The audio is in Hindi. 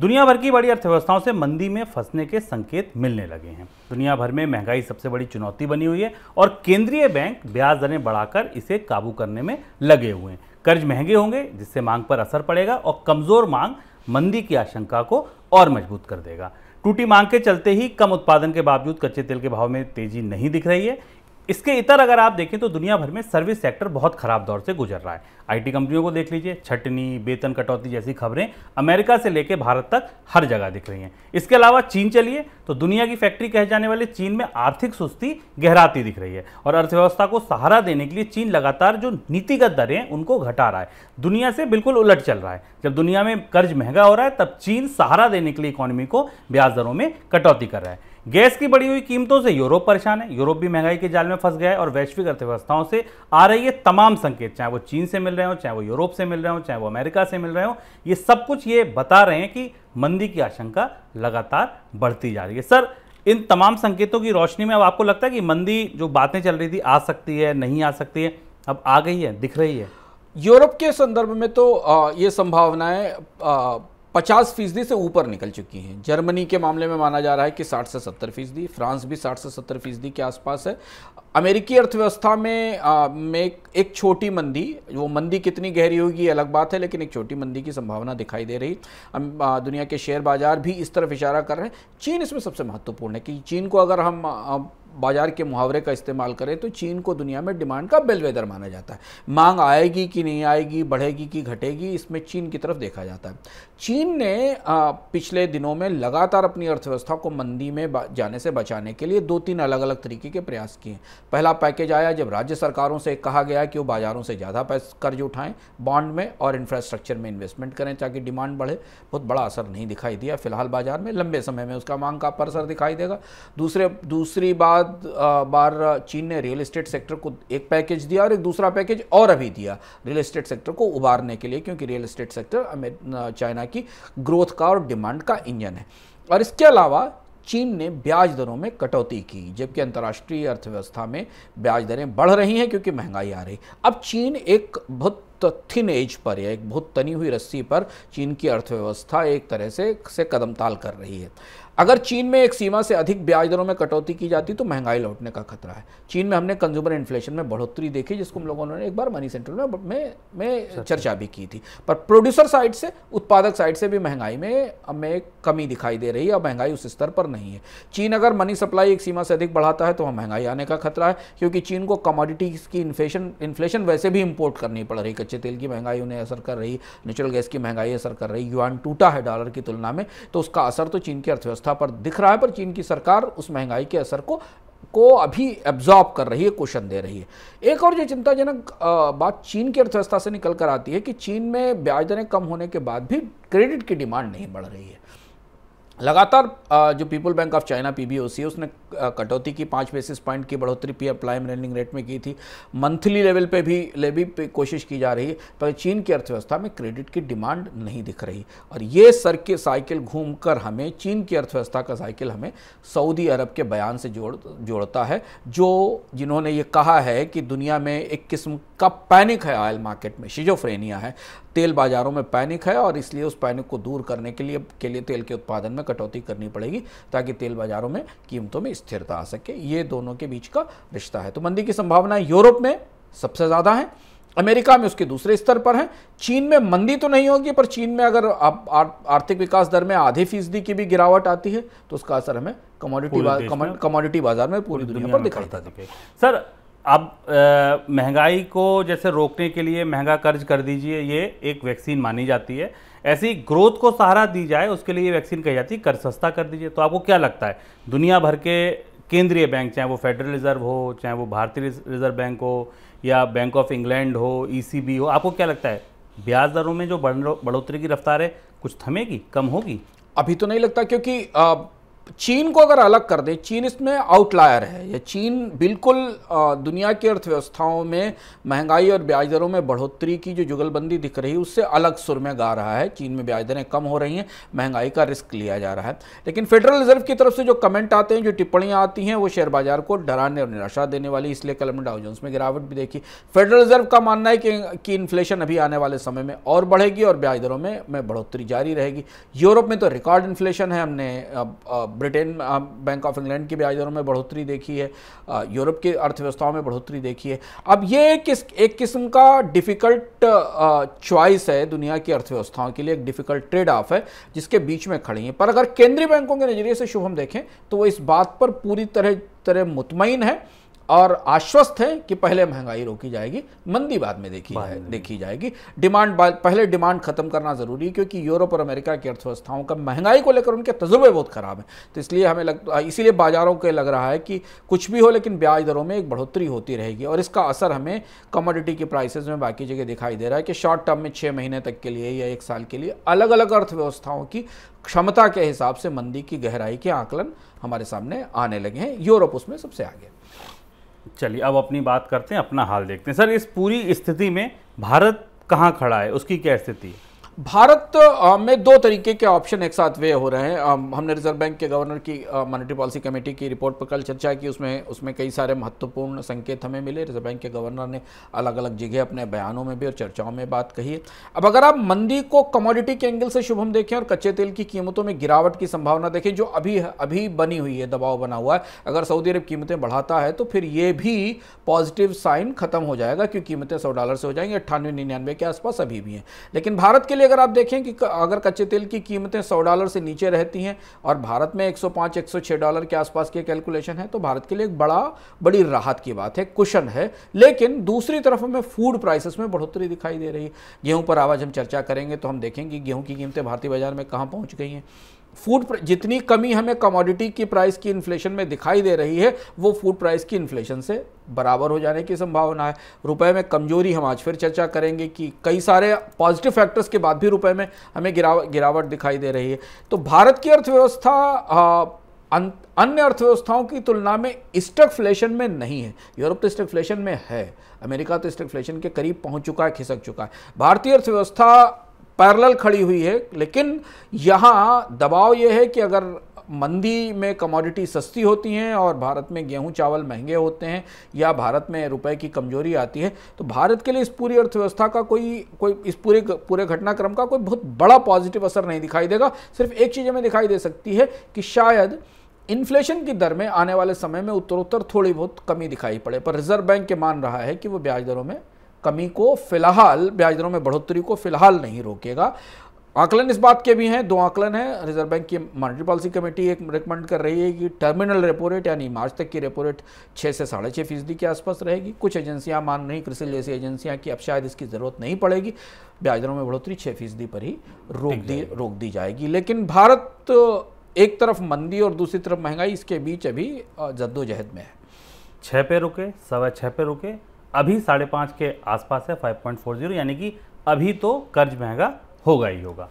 दुनिया भर की बड़ी अर्थव्यवस्थाओं से मंदी में फंसने के संकेत मिलने लगे हैं दुनिया भर में महंगाई सबसे बड़ी चुनौती बनी हुई है और केंद्रीय बैंक ब्याज दरें बढ़ाकर इसे काबू करने में लगे हुए हैं कर्ज महंगे होंगे जिससे मांग पर असर पड़ेगा और कमजोर मांग मंदी की आशंका को और मजबूत कर देगा टूटी मांग के चलते ही कम उत्पादन के बावजूद कच्चे तेल के भाव में तेजी नहीं दिख रही है इसके इतर अगर आप देखें तो दुनिया भर में सर्विस सेक्टर बहुत खराब दौर से गुजर रहा है आईटी कंपनियों को देख लीजिए छटनी वेतन कटौती जैसी खबरें अमेरिका से लेकर भारत तक हर जगह दिख रही हैं इसके अलावा चीन चलिए तो दुनिया की फैक्ट्री कहे जाने वाले चीन में आर्थिक सुस्ती गहराती दिख रही है और अर्थव्यवस्था को सहारा देने के लिए चीन लगातार जो नीतिगत दरें हैं उनको घटा रहा है दुनिया से बिल्कुल उलट चल रहा है जब दुनिया में कर्ज महंगा हो रहा है तब चीन सहारा देने के लिए इकोनॉमी को ब्याज दरों में कटौती कर रहा है गैस की बढ़ी हुई कीमतों से यूरोप परेशान है यूरोप भी महंगाई के जाल में फंस गया है और वैश्विक अर्थव्यवस्थाओं से आ रही है तमाम संकेत चाहे वो चीन से मिल रहे हो चाहे वो यूरोप से मिल रहे हो चाहे वो अमेरिका से मिल रहे हो ये सब कुछ ये बता रहे हैं कि मंदी की आशंका लगातार बढ़ती जा रही है सर इन तमाम संकेतों की रोशनी में अब आपको लगता है कि मंदी जो बातें चल रही थी आ सकती है नहीं आ सकती है अब आ गई है दिख रही है यूरोप के संदर्भ में तो ये संभावनाएं पचास फीसदी से ऊपर निकल चुकी हैं जर्मनी के मामले में माना जा रहा है कि 60 से 70 फीसदी फ्रांस भी 60 से 70 फीसदी के आसपास है अमेरिकी अर्थव्यवस्था में आ, में एक छोटी मंदी वो मंदी कितनी गहरी होगी ये अलग बात है लेकिन एक छोटी मंदी की संभावना दिखाई दे रही आ, दुनिया के शेयर बाजार भी इस तरफ इशारा कर रहे हैं चीन इसमें सबसे महत्वपूर्ण है कि चीन को अगर हम बाजार के मुहावरे का इस्तेमाल करें तो चीन को दुनिया में डिमांड का बेलवेदर माना जाता है मांग आएगी कि नहीं आएगी बढ़ेगी कि घटेगी इसमें चीन की तरफ देखा जाता है चीन ने पिछले दिनों में लगातार अपनी अर्थव्यवस्था को मंदी में जाने से बचाने के लिए दो तीन अलग अलग तरीके के प्रयास किए पहला पैकेज आया जब राज्य सरकारों से कहा गया कि वो बाज़ारों से ज़्यादा कर्ज उठाएँ बॉन्ड में और इंफ्रास्ट्रक्चर में इन्वेस्टमेंट करें ताकि डिमांड बढ़े बहुत बड़ा असर नहीं दिखाई दिया फिलहाल बाज़ार में लंबे समय में उसका मांग का पर असर दिखाई देगा दूसरे दूसरी बात बाद बार चीन ने रियल इस्टेट सेक्टर को एक पैकेज दिया और एक दूसरा पैकेज और अभी दिया रियल इस्टेट सेक्टर को उबारने के लिए क्योंकि रियल इस्टेट सेक्टर चाइना की ग्रोथ का और डिमांड का इंजन है और इसके अलावा चीन ने ब्याज दरों में कटौती की जबकि अंतर्राष्ट्रीय अर्थव्यवस्था में ब्याज दरें बढ़ रही हैं क्योंकि महंगाई आ रही अब चीन एक बहुत थिन एज पर या एक बहुत तनी हुई रस्सी पर चीन की अर्थव्यवस्था एक तरह से से कदमताल कर रही है अगर चीन में एक सीमा से अधिक ब्याज दरों में कटौती की जाती तो महंगाई लौटने का खतरा है चीन में हमने कंज्यूमर इन्फ्लेशन में बढ़ोतरी देखी जिसको हम लोगों ने एक बार मनी सेंटर में में, में अच्छा। चर्चा भी की थी पर प्रोड्यूसर साइड से उत्पादक साइड से भी महंगाई में हमें कमी दिखाई दे रही है और महंगाई उस स्तर पर नहीं है चीन अगर मनी सप्लाई एक सीमा से अधिक बढ़ाता है तो वहाँ महंगाई आने का खतरा है क्योंकि चीन को कमोडिटीज़ की इन्फ्लेशन इन्फ्लेशन वैसे भी इम्पोर्ट करनी पड़ रही कच्चे तेल की महंगाई उन्हें असर कर रही नेचुरल गैस की महंगाई असर कर रही युआन टूटा है डॉलर की तुलना में तो उसका असर तो चीन की अर्थव्यवस्था अर्थव्यवस्था पर दिख रहा है पर चीन की सरकार उस महंगाई के असर को को अभी एब्जॉर्ब कर रही है क्वेश्चन दे रही है एक और जो चिंताजनक बात चीन की अर्थव्यवस्था से निकल कर आती है कि चीन में ब्याज दरें कम होने के बाद भी क्रेडिट की डिमांड नहीं बढ़ रही है लगातार जो people bank of China PBOC है उसने कटौती की पाँच बेसिस पॉइंट की बढ़ोतरी पी प्राइम रेनिंग रेट में की थी मंथली लेवल पे भी ले भी पे कोशिश की जा रही है पर चीन की अर्थव्यवस्था में क्रेडिट की डिमांड नहीं दिख रही और ये सर के साइकिल घूम कर हमें चीन की अर्थव्यवस्था का साइकिल हमें सऊदी अरब के बयान से जोड़ जोड़ता है जो जिन्होंने ये कहा है कि दुनिया में एक किस्म का पैनिक है ऑयल मार्केट में शिजोफ्रेनिया है तेल बाज़ारों में पैनिक है और इसलिए उस पैनिक को दूर करने के लिए के लिए तेल के उत्पादन में कटौती करनी पड़ेगी ताकि तेल बाज़ारों में कीमतों में स्थिरता आ सके ये दोनों के बीच का रिश्ता है तो मंदी की संभावना यूरोप में सबसे ज़्यादा है अमेरिका में उसके दूसरे स्तर पर है चीन में मंदी तो नहीं होगी पर चीन में अगर आर्थिक विकास दर में आधे फीसदी की भी गिरावट आती है तो उसका असर हमें कमोडिटी कमोडिटी बाजार में पूरी दुनिया पर दिखाई देता है सर अब महंगाई को जैसे रोकने के लिए महंगा कर्ज कर दीजिए ये एक वैक्सीन मानी जाती है ऐसी ग्रोथ को सहारा दी जाए उसके लिए वैक्सीन कही जाती है कर्ज सस्ता कर दीजिए तो आपको क्या लगता है दुनिया भर के केंद्रीय बैंक चाहे वो फेडरल रिजर्व हो चाहे वो भारतीय रिजर्व बैंक हो या बैंक ऑफ इंग्लैंड हो ई e हो आपको क्या लगता है ब्याज दरों में जो बढ़ोतरी की रफ्तार है कुछ थमेगी कम होगी अभी तो नहीं लगता क्योंकि आ... चीन को अगर अलग कर दें चीन इसमें आउटलायर है या चीन बिल्कुल दुनिया की अर्थव्यवस्थाओं में महंगाई और ब्याज दरों में बढ़ोतरी की जो जुगलबंदी दिख रही है उससे अलग सुर में गा रहा है चीन में ब्याज दरें कम हो रही हैं महंगाई का रिस्क लिया जा रहा है लेकिन फेडरल रिजर्व की तरफ से जो कमेंट आते हैं जो टिप्पणियाँ आती हैं वो शेयर बाजार को डराने और निराशा देने वाली इसलिए कल हमने डाउजोन्स में गिरावट भी देखी फेडरल रिजर्व का मानना है कि, इन्फ्लेशन अभी आने वाले समय में और बढ़ेगी और ब्याज दरों में बढ़ोतरी जारी रहेगी यूरोप में तो रिकॉर्ड इन्फ्लेशन है हमने ब्रिटेन बैंक ऑफ इंग्लैंड की ब्याज दरों में बढ़ोतरी देखी है यूरोप की अर्थव्यवस्थाओं में बढ़ोतरी देखी है अब ये किस एक किस्म का डिफ़िकल्ट चॉइस है दुनिया की अर्थव्यवस्थाओं के लिए एक डिफ़िकल्ट ट्रेड ऑफ है जिसके बीच में खड़ी हैं पर अगर केंद्रीय बैंकों के नज़रिए से शुभ हम देखें तो वो इस बात पर पूरी तरह तरह मुतमिन है और आश्वस्त हैं कि पहले महंगाई रोकी जाएगी मंदी बाद में देखी जाए देखी जाएगी डिमांड पहले डिमांड खत्म करना ज़रूरी है क्योंकि यूरोप और अमेरिका की अर्थव्यवस्थाओं का महंगाई को लेकर उनके तजुर्बे बहुत ख़राब हैं तो इसलिए हमें लग इसीलिए बाज़ारों के लग रहा है कि कुछ भी हो लेकिन ब्याज दरों में एक बढ़ोतरी होती रहेगी और इसका असर हमें कमोडिटी की प्राइसेज में बाकी जगह दिखाई दे रहा है कि शॉर्ट टर्म में छः महीने तक के लिए या एक साल के लिए अलग अलग अर्थव्यवस्थाओं की क्षमता के हिसाब से मंदी की गहराई के आकलन हमारे सामने आने लगे हैं यूरोप उसमें सबसे आगे चलिए अब अपनी बात करते हैं अपना हाल देखते हैं सर इस पूरी स्थिति में भारत कहाँ खड़ा है उसकी क्या स्थिति है भारत में दो तरीके के ऑप्शन एक साथ वे हो रहे हैं हमने रिजर्व बैंक के गवर्नर की मॉनेटरी पॉलिसी कमेटी की रिपोर्ट पर कल चर्चा की उसमें उसमें कई सारे महत्वपूर्ण संकेत हमें मिले रिजर्व बैंक के गवर्नर ने अलग अलग जगह अपने बयानों में भी और चर्चाओं में बात कही है अब अगर आप मंदी को कमोडिटी के एंगल से शुभम देखें और कच्चे तेल की कीमतों में गिरावट की संभावना देखें जो अभी अभी बनी हुई है दबाव बना हुआ है अगर सऊदी अरब कीमतें बढ़ाता है तो फिर ये भी पॉजिटिव साइन खत्म हो जाएगा क्योंकि कीमतें सौ डॉलर से हो जाएंगी अट्ठानवे निन्यानवे के आसपास अभी भी हैं लेकिन भारत के लिए अगर आप देखें कि अगर कच्चे तेल की कीमतें 100 डॉलर से नीचे रहती हैं और भारत में 105 106 डॉलर के आसपास की कैलकुलेशन है तो भारत के लिए एक बड़ा बड़ी राहत की बात है कुशन है लेकिन दूसरी तरफ हमें फूड प्राइसेस में बढ़ोतरी दिखाई दे रही है गेहूँ पर आवाज हम चर्चा करेंगे तो हम देखेंगे गेहूँ की कीमतें भारतीय बाजार में कहाँ पहुँच गई हैं फूड जितनी कमी हमें कमोडिटी की प्राइस की इन्फ्लेशन में दिखाई दे रही है वो फूड प्राइस की इन्फ्लेशन से बराबर हो जाने की संभावना है रुपए में कमजोरी हम आज फिर चर्चा करेंगे कि कई सारे पॉजिटिव फैक्टर्स के बाद भी रुपए में हमें गिराव गिरावट दिखाई दे रही है तो भारत की अर्थव्यवस्था अं, अन्य अर्थव्यवस्थाओं की तुलना में स्टगफ्लेशन में नहीं है यूरोप तो स्टगफ्लेशन में है अमेरिका तो स्टगफ्लेशन के करीब पहुंच चुका है खिसक चुका है भारतीय अर्थव्यवस्था पैरेलल खड़ी हुई है लेकिन यहाँ दबाव ये है कि अगर मंदी में कमोडिटी सस्ती होती हैं और भारत में गेहूं चावल महंगे होते हैं या भारत में रुपए की कमजोरी आती है तो भारत के लिए इस पूरी अर्थव्यवस्था का कोई कोई इस पूरे पूरे घटनाक्रम का कोई बहुत बड़ा पॉजिटिव असर नहीं दिखाई देगा सिर्फ एक चीज़ हमें दिखाई दे सकती है कि शायद इन्फ्लेशन की दर में आने वाले समय में उत्तरोत्तर थोड़ी बहुत कमी दिखाई पड़े पर रिजर्व बैंक के मान रहा है कि वो ब्याज दरों में कमी को फिलहाल ब्याज दरों में बढ़ोतरी को फिलहाल नहीं रोकेगा आकलन इस बात के भी हैं दो आकलन है रिजर्व बैंक की मॉनिटरी पॉलिसी कमेटी एक रिकमेंड कर रही है कि टर्मिनल रेपो रेट यानी मार्च तक की रेपो रेट छः से साढ़े छः फीसदी के आसपास रहेगी कुछ एजेंसियां मान रही कृषि जैसी एजेंसियां कि अब शायद इसकी ज़रूरत नहीं पड़ेगी ब्याज दरों में बढ़ोतरी छः फीसदी पर ही रोक दी रोक दी जाएगी लेकिन भारत एक तरफ मंदी और दूसरी तरफ महंगाई इसके बीच अभी जद्दोजहद में है छः पे रुके सवा छः पे रुके अभी साढ़े पाँच के आसपास है 5.40 यानी कि अभी तो कर्ज महंगा होगा ही होगा